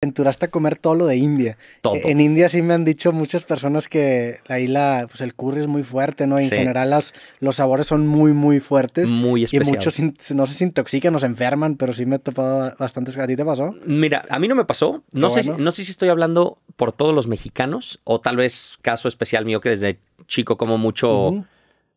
aventuraste a comer todo lo de India. Todo. E-, en India sí me han dicho muchas personas que ahí la, pues el curry es muy fuerte, ¿no? en general los sabores son muy, muy fuertes. Muy especiales. Y muchos no se intoxican o se enferman, pero sí me he topado bastantes. ¿A ti te pasó? Mira, a mí no me pasó. No, sé, si, no sé si estoy hablando por todos los mexicanos o tal vez caso especial mío que desde chico como mucho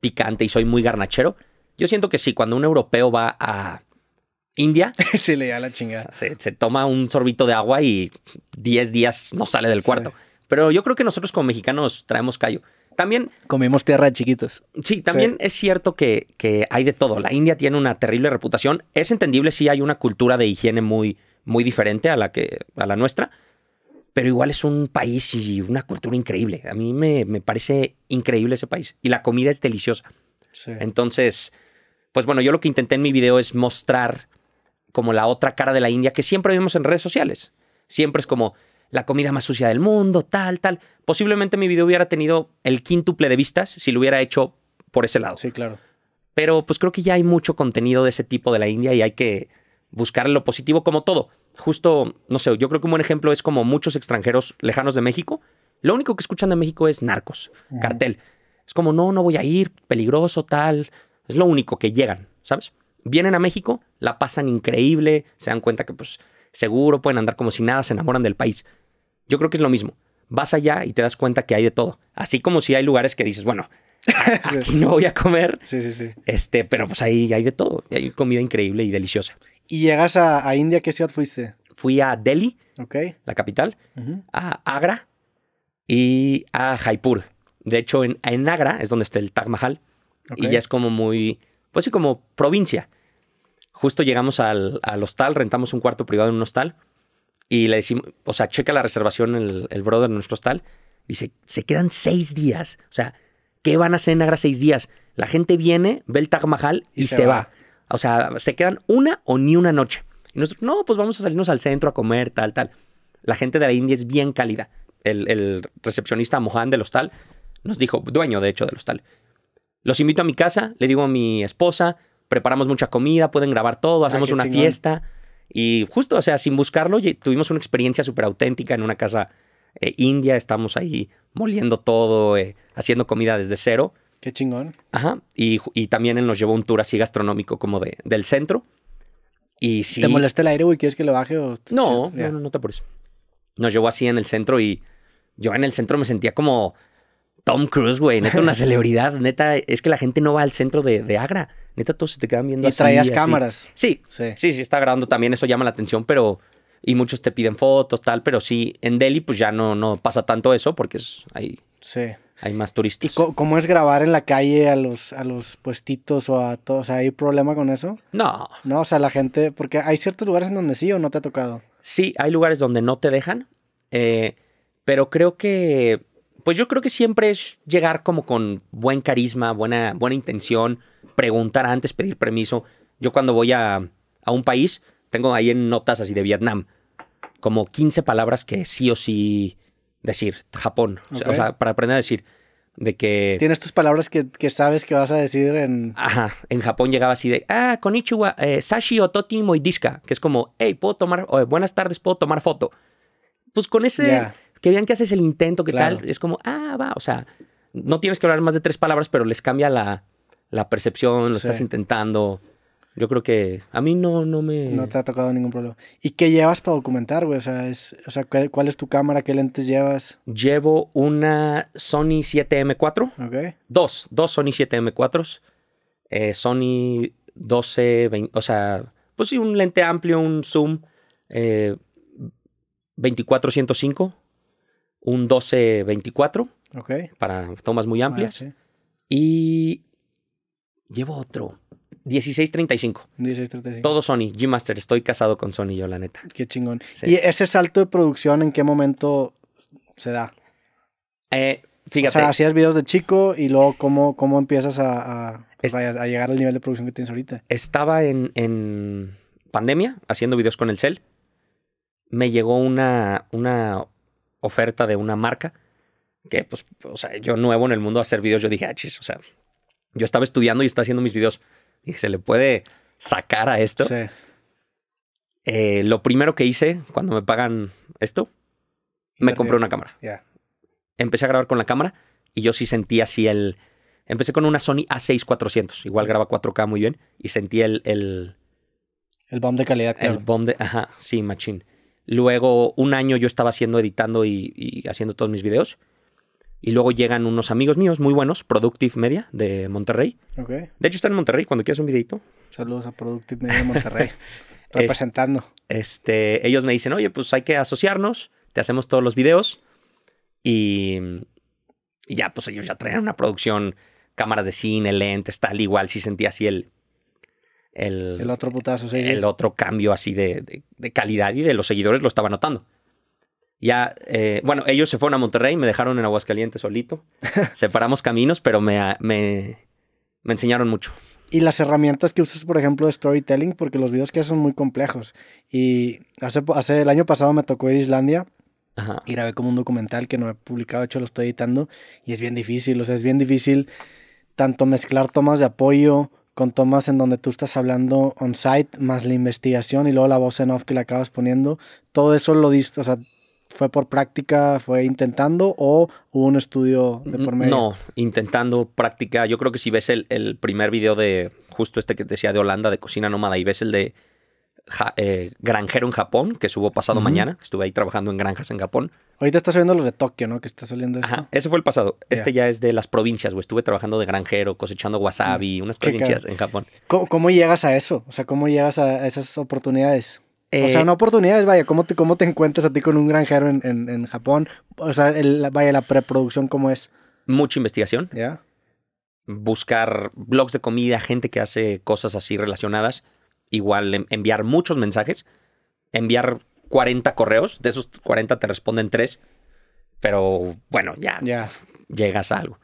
picante y soy muy garnachero. Yo siento que sí, cuando un europeo va a India. sí le da la chingada. Se, toma un sorbito de agua y 10 días no sale del cuarto. Pero yo creo que nosotros como mexicanos traemos callo. También... Comemos tierra de chiquitos. Sí, también es cierto que, que, hay de todo. La India tiene una terrible reputación. Es entendible si hay una cultura de higiene muy, muy diferente a la, que, a la nuestra, pero igual es un país y una cultura increíble. A mí me, me parece increíble ese país. Y la comida es deliciosa. Entonces, pues bueno, yo lo que intenté en mi video es mostrar como la otra cara de la India que siempre vemos en redes sociales. Siempre es como la comida más sucia del mundo, tal, tal. Posiblemente mi video hubiera tenido el quíntuple de vistas si lo hubiera hecho por ese lado. Sí, claro. Pero pues creo que ya hay mucho contenido de ese tipo de la India y hay que buscar lo positivo como todo. Justo, no sé, yo creo que un buen ejemplo es como muchos extranjeros lejanos de México. Lo único que escuchan de México es narcos, cartel. Es como, no, no voy a ir, peligroso, tal. Es lo único que llegan, ¿sabes? vienen a México, la pasan increíble, se dan cuenta que pues seguro pueden andar como si nada, se enamoran del país. Yo creo que es lo mismo. Vas allá y te das cuenta que hay de todo. Así como si hay lugares que dices, bueno, aquí no voy a comer. Sí, sí, sí. Este, pero pues ahí hay de todo. Hay comida increíble y deliciosa. ¿Y llegas a, India? ¿Qué ciudad fuiste? Fui a Delhi, la capital, a Agra y a Jaipur. De hecho, en, Agra es donde está el Taj Mahal. Y ya es como muy pues sí, como provincia. Justo llegamos al, hostal, rentamos un cuarto privado en un hostal y le decimos, o sea, checa la reservación el, el brother en nuestro hostal. Dice, se quedan seis días. O sea, ¿qué van a hacer en Agra seis días? La gente viene, ve el Taj Mahal y, se, va. O sea, se quedan una o ni una noche. Y nosotros, no, pues vamos a salirnos al centro a comer, tal, tal. La gente de la India es bien cálida. El, el recepcionista Mohan del hostal nos dijo, dueño de hecho del hostal, los invito a mi casa, le digo a mi esposa, preparamos mucha comida, pueden grabar todo, ah, hacemos una fiesta. Y justo, o sea, sin buscarlo, tuvimos una experiencia súper auténtica en una casa eh, india, estamos ahí moliendo todo, eh, haciendo comida desde cero. Qué chingón. Ajá, y, también él nos llevó un tour así gastronómico como de, del centro. Y ¿Te molesta el aire, güey? ¿Quieres que lo baje? O... No, no, no, no te apures. Nos llevó así en el centro y yo en el centro me sentía como Tom Cruise, güey, neta una celebridad, neta, es que la gente no va al centro de, de Agra, neta todos se te quedan viendo. Y traías cámaras. Sí, sí, sí, está grabando también, eso llama la atención, pero... Y muchos te piden fotos, tal, pero sí, en Delhi pues ya no, no pasa tanto eso porque es, hay, hay más turistas. ¿Y cómo es grabar en la calle a los, a los puestitos o a todos? ¿Hay problema con eso? No. No, o sea, la gente, porque hay ciertos lugares en donde sí o no te ha tocado. Sí, hay lugares donde no te dejan, eh, pero creo que pues yo creo que siempre es llegar como con buen carisma, buena, buena intención, preguntar antes, pedir permiso. Yo cuando voy a, un país, tengo ahí en notas así de Vietnam, como 15 palabras que sí o sí decir, Japón, o sea, para aprender a decir de que... Tienes tus palabras que, sabes que vas a decir en... Ajá, en Japón llegaba así de, ah, konnichiwa, eh, sashi sashi y moidiska, que es como, hey, puedo tomar, buenas tardes, puedo tomar foto. Pues con ese, que vean que haces el intento, que tal, es como, ah, va, o sea, no tienes que hablar más de tres palabras, pero les cambia la, percepción, lo estás intentando. Yo creo que a mí no, no me... No te ha tocado ningún problema. ¿Y qué llevas para documentar, güey? O sea, ¿cuál, es tu cámara? ¿Qué lentes llevas? Llevo una Sony 7M4. Ok. Dos, dos Sony 7 m 4 eh, Sony 12, o sea, pues sí, un lente amplio, un zoom eh, 24 un 12-24 para tomas muy ah, amplias. Y llevo otro. 1635. 1635. Todo Sony, G Master. Estoy casado con Sony, yo, la neta. Qué chingón. ¿Y ese salto de producción en qué momento se da? fíjate. Eh, o sea, hacías videos de chico y luego, ¿cómo, cómo empiezas a, llegar al nivel de producción que tienes ahorita? Estaba en, pandemia haciendo videos con el cel. Me llegó una, una oferta de una marca que, pues, o sea, yo nuevo en el mundo a hacer videos, yo dije, ah, chis, o sea, yo estaba estudiando y estaba haciendo mis videos. Y dije, ¿se le puede sacar a esto? Sí. Eh, lo primero que hice cuando me pagan esto, me compré una cámara. ya Empecé a grabar con la cámara y yo sí sentí así el... Empecé con una Sony A6400, igual graba 4K muy bien, y sentí el... El, el bomb de calidad. Claro. El bomb de... Ajá, sí, machín. Luego, un año yo estaba haciendo, editando y, haciendo todos mis videos. Y luego llegan unos amigos míos muy buenos, Productive Media de Monterrey. De hecho, están en Monterrey cuando quieras un videito. Saludos a Productive Media de Monterrey. representando. Este, ellos me dicen, oye, pues hay que asociarnos, te hacemos todos los videos. Y, ya, pues ellos ya traían una producción, cámaras de cine, lentes, tal, igual, si sentía así el, el, otro putazo, El otro cambio así de, calidad y de los seguidores lo estaba notando. Ya, eh, bueno, ellos se fueron a Monterrey, me dejaron en Aguascalientes solito. Separamos caminos, pero me, me, me enseñaron mucho y las herramientas que usas, por ejemplo, de storytelling, porque los videos que haces son muy complejos. Y hace, hace el año pasado me tocó ir a Islandia ir a ver como un documental que no he publicado, de hecho lo estoy editando, y es bien difícil, o sea, es bien difícil tanto mezclar tomas de apoyo con tomas en donde tú estás hablando on-site, más la investigación y luego la voz en off que le acabas poniendo. Todo eso lo diste, o sea, ¿fue por práctica, fue intentando o hubo un estudio de por medio? No, intentando práctica. Yo creo que si ves el, el primer video de justo este que te decía de Holanda, de Cocina Nómada, y ves el de eh, granjero en Japón, que subo pasado mañana. Estuve ahí trabajando en granjas en Japón. Ahorita estás subiendo los de Tokio, ¿no? Que está saliendo eso. Ajá, ese fue el pasado. Este ya es de las provincias, güey. Estuve trabajando de granjero, cosechando wasabi, mm, unas provincias en Japón. ¿Cómo, llegas a eso? O sea, ¿cómo llegas a esas oportunidades? o sea, eh, no oportunidades, vaya, ¿cómo te, encuentras a ti con un granjero en, Japón? O sea, vaya, la preproducción, ¿cómo es? Mucha investigación. Ya. buscar blogs de comida, gente que hace cosas así relacionadas igual enviar muchos mensajes, enviar 40 correos, de esos 40 te responden 3, pero bueno, ya llegas a algo.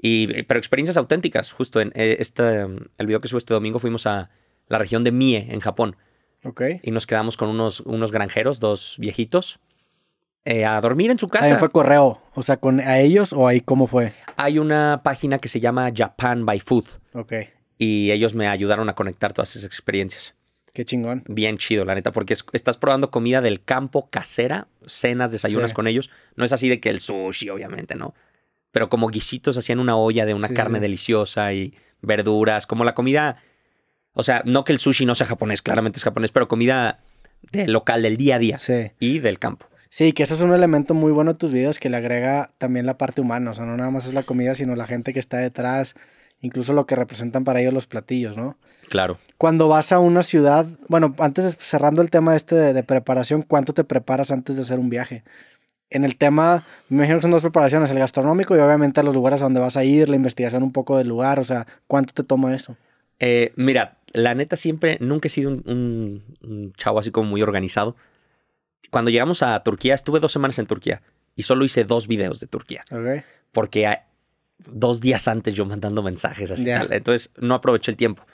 Y, eh, pero experiencias auténticas, justo en este, el video que subo este domingo fuimos a la región de Mie, en Japón. Okay. Y nos quedamos con unos, unos granjeros, dos viejitos, eh, a dormir en su casa. Ahí fue correo, o sea, con a ellos o ahí cómo fue. Hay una página que se llama Japan by Food. Okay y ellos me ayudaron a conectar todas esas experiencias. Qué chingón. Bien chido, la neta, porque estás probando comida del campo casera, cenas, desayunas con ellos. No es así de que el sushi, obviamente, ¿no? Pero como guisitos hacían una olla de una carne deliciosa y verduras, como la comida. O sea, no que el sushi no sea japonés, claramente es japonés, pero comida de local, del día a día y del campo. Sí, que eso es un elemento muy bueno de tus videos que le agrega también la parte humana. O sea, no nada más es la comida, sino la gente que está detrás incluso lo que representan para ellos los platillos, ¿no? Claro. Cuando vas a una ciudad, bueno, antes cerrando el tema este de, preparación, ¿cuánto te preparas antes de hacer un viaje? en el tema, me imagino que son dos preparaciones, el gastronómico y obviamente los lugares a donde vas a ir, la investigación un poco del lugar, o sea, ¿cuánto te toma eso? Eh, mira, la neta siempre, nunca he sido un, chavo así como muy organizado. Cuando llegamos a Turquía, estuve dos semanas en Turquía y solo hice dos videos de Turquía. Okay. Porque dos días antes yo mandando mensajes así tal. Entonces no aproveché el tiempo.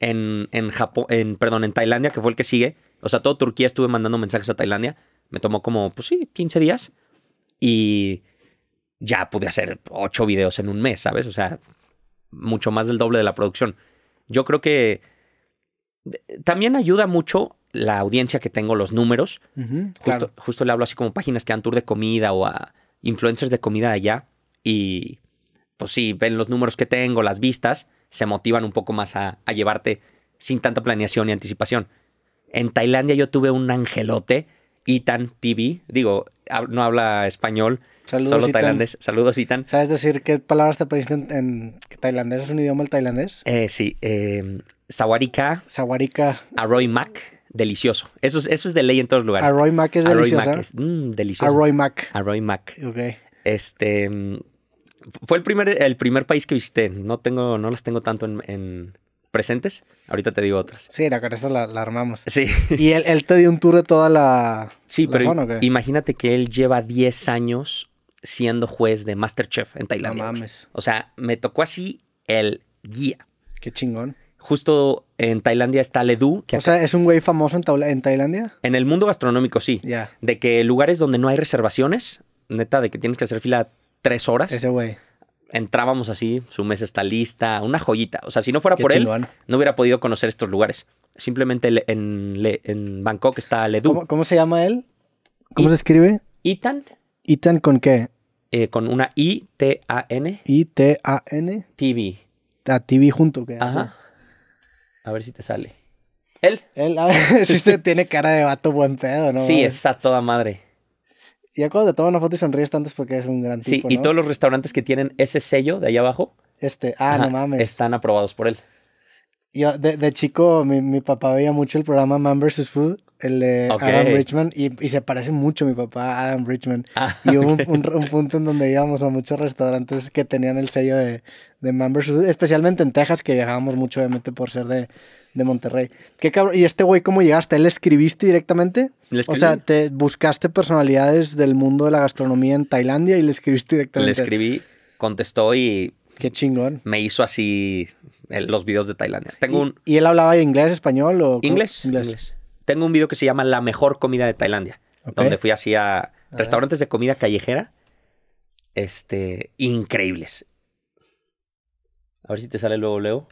En, Japón, perdón, en Tailandia, que fue el que sigue. O sea, todo Turquía estuve mandando mensajes a Tailandia. Me tomó como, pues sí, 15 días. Y ya pude hacer ocho videos en un mes, ¿sabes? O sea, mucho más del doble de la producción. Yo creo que eh, también ayuda mucho la audiencia que tengo, los números. justo, le hablo así como páginas que dan tour de comida o a influencers de comida allá. Y pues sí, ven los números que tengo, las vistas, se motivan un poco más a, llevarte sin tanta planeación y anticipación. En Tailandia yo tuve un angelote, Itan TV, digo, no habla español, solo tailandés. Saludos, Itan. ¿Sabes decir qué palabras te pediste en tailandés? ¿Es un idioma el tailandés? Eh, sí, eh, Sawarika. Sawarika. Aroy Mac, delicioso. Eso es, eso es de ley en todos lugares. Aroy Mac es delicioso. ¿eh? Mm, delicioso. Aroy Mac. Aroy Mac. Ok. Este, mm, fue el primer, el primer país que visité. No, tengo, no las tengo tanto en, presentes. Ahorita te digo otras. Sí, la cabeza la, la armamos. Sí. ¿Y él, te dio un tour de toda la, sí, pero imagínate que él lleva 10 años siendo juez de Masterchef en Tailandia. No mames. O sea, me tocó así el guía. Qué chingón. Justo en Tailandia está Ledu. o sea, ¿es un güey famoso en, Tailandia? En el mundo gastronómico, sí. Ya. De que lugares donde no hay reservaciones, neta, de que tienes que hacer fila tres horas. Ese güey. Entrábamos así, su mesa está lista, una joyita. O sea, si no fuera por él, no hubiera podido conocer estos lugares. Simplemente en, Bangkok está Ledu. ¿Cómo, se llama él? ¿Cómo se escribe? Itan. ¿Itan con qué? Eh, con una I-T-A-N. I-T-A-N. TV. A TV ah, junto, ¿qué? Ajá. A ver si te sale. Él. Él, a ver, Si usted tiene cara de vato buen pedo, ¿no? Sí, está toda madre. Y acuérdate, toma una foto y sonríes tanto porque es un gran tipo, Sí, y todos los restaurantes que tienen ese sello de ahí abajo. Este, ah, no mames. Están aprobados por él. Yo, de, chico, mi, papá veía mucho el programa Man vs. Food, el de Adam Richman, y, se parece mucho mi papá Adam Richman. Ah, y hubo un, punto en donde íbamos a muchos restaurantes que tenían el sello de, de Man vs. Food, especialmente en Texas, que viajábamos mucho, obviamente, por ser de, Monterrey. ¿Qué cabrón? ¿Y este güey cómo llegaste? ¿Él escribiste directamente? o sea, te buscaste personalidades del mundo de la gastronomía en Tailandia y le escribiste directamente. Le escribí, contestó y. Qué chingón. Me hizo así los videos de Tailandia. Tengo ¿Y, él hablaba inglés, español o...? Inglés, Tengo un video que se llama La mejor comida de Tailandia, donde fui así a, restaurantes de comida callejera este, increíbles. A ver si te sale luego, Leo.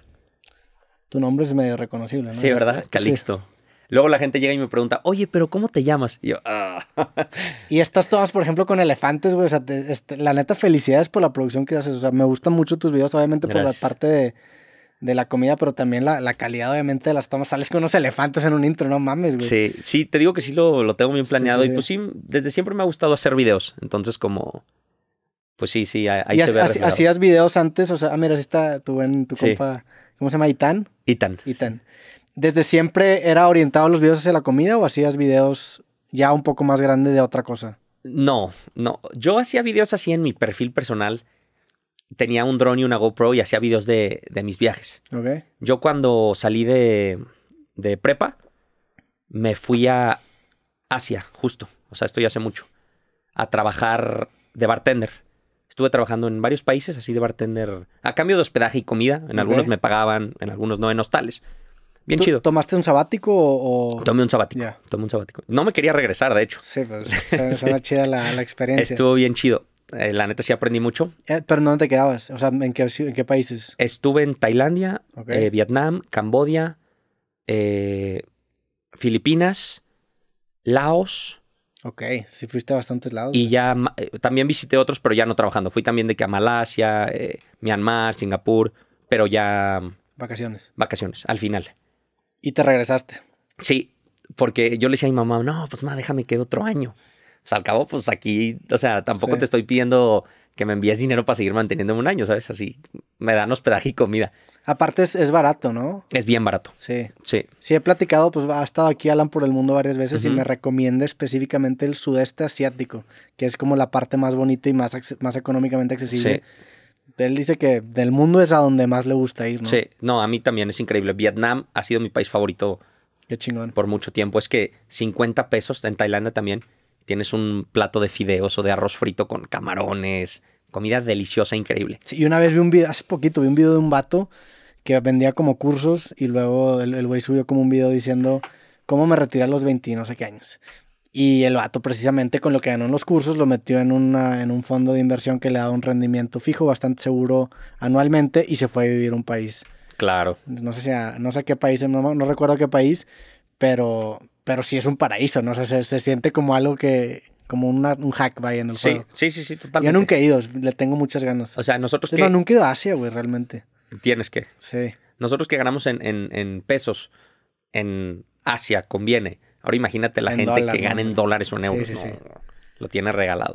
Tu nombre es medio reconocible, ¿no? Sí, ¿verdad? Calixto. Luego la gente llega y me pregunta, oye, pero ¿cómo te llamas? Y yo, ah". Y estas todas, por ejemplo, con elefantes, güey. O sea, este, la neta, felicidades por la producción que haces. O sea, me gustan mucho tus videos, obviamente, por la parte de de la comida, pero también la, calidad, obviamente, de las tomas. Sales con unos elefantes en un intro, no mames, güey. Sí, sí, te digo que sí lo, tengo bien planeado. y pues sí, desde siempre me ha gustado hacer videos. Entonces, como. Pues sí, sí, ahí, se ve. Hacías videos antes, o sea, ah, mira, así está tu buen, tu compa. ¿Cómo se llama? Itán. Itan. itan ¿Desde siempre era orientado los videos hacia la comida o hacías videos ya un poco más grande de otra cosa? No, no. Yo hacía videos así en mi perfil personal tenía un drone y una GoPro y hacía videos de, mis viajes. Yo cuando salí de, prepa, me fui a Asia, justo. O sea, esto ya hace mucho. A trabajar de bartender. Estuve trabajando en varios países así de bartender. A cambio de hospedaje y comida. En algunos me pagaban, en algunos no, en hostales. Bien chido. ¿Tomaste un sabático o...? Tomé un sabático. Tomé un sabático. No me quería regresar, de hecho. Sí, pero chida la experiencia. Estuvo bien chido. Eh, la neta sí aprendí mucho. Eh, pero ¿dónde te quedabas? O sea, ¿en qué, países? Estuve en Tailandia, eh, Vietnam, Cambodia, eh, Filipinas, Laos. Ok, sí fuiste a bastantes lados. Y ya también visité otros, pero ya no trabajando. Fui también de que a Malasia, Myanmar, Singapur, pero ya... Mm, vacaciones. Vacaciones, al final. ¿Y te regresaste? Sí, porque yo le decía a mi mamá, no, pues más déjame que otro año. Pues, al cabo, pues aquí, o sea, tampoco te estoy pidiendo que me envíes dinero para seguir manteniéndome un año, ¿sabes? Así me dan hospedaje y comida. Aparte es, barato, ¿no? Es bien barato. Sí. Sí. Sí, he platicado, pues ha estado aquí Alan por el mundo varias veces y me recomienda específicamente el sudeste asiático, que es como la parte más bonita y más, más económicamente accesible. Él dice que del mundo es a donde más le gusta ir, ¿no? Sí, no, a mí también es increíble. Vietnam ha sido mi país favorito. Por mucho tiempo. Es que 50 pesos en Tailandia también tienes un plato de fideos o de arroz frito con camarones, comida deliciosa, increíble. Sí, y una vez vi un video, hace poquito vi un video de un vato que vendía como cursos y luego el güey subió como un video diciendo cómo me retiré a los 20 no sé qué años. Y el vato precisamente con lo que ganó en los cursos lo metió en, una, en un fondo de inversión que le da un rendimiento fijo bastante seguro anualmente y se fue a vivir a un país. Claro. No sé, si no sé qué país, no recuerdo qué país, pero pero sí es un paraíso, ¿no? O sea, se, siente como algo que, como una, un hack vaya en el sí, juego. Sí, sí, sí, totalmente. Yo nunca he ido, le tengo muchas ganas. O sea, nosotros que... No, nunca he ido a Asia, güey, realmente. Tienes que. Sí. Nosotros que ganamos en, en, pesos en Asia conviene. Ahora imagínate la gente que gana en dólares o en euros. Lo tiene regalado.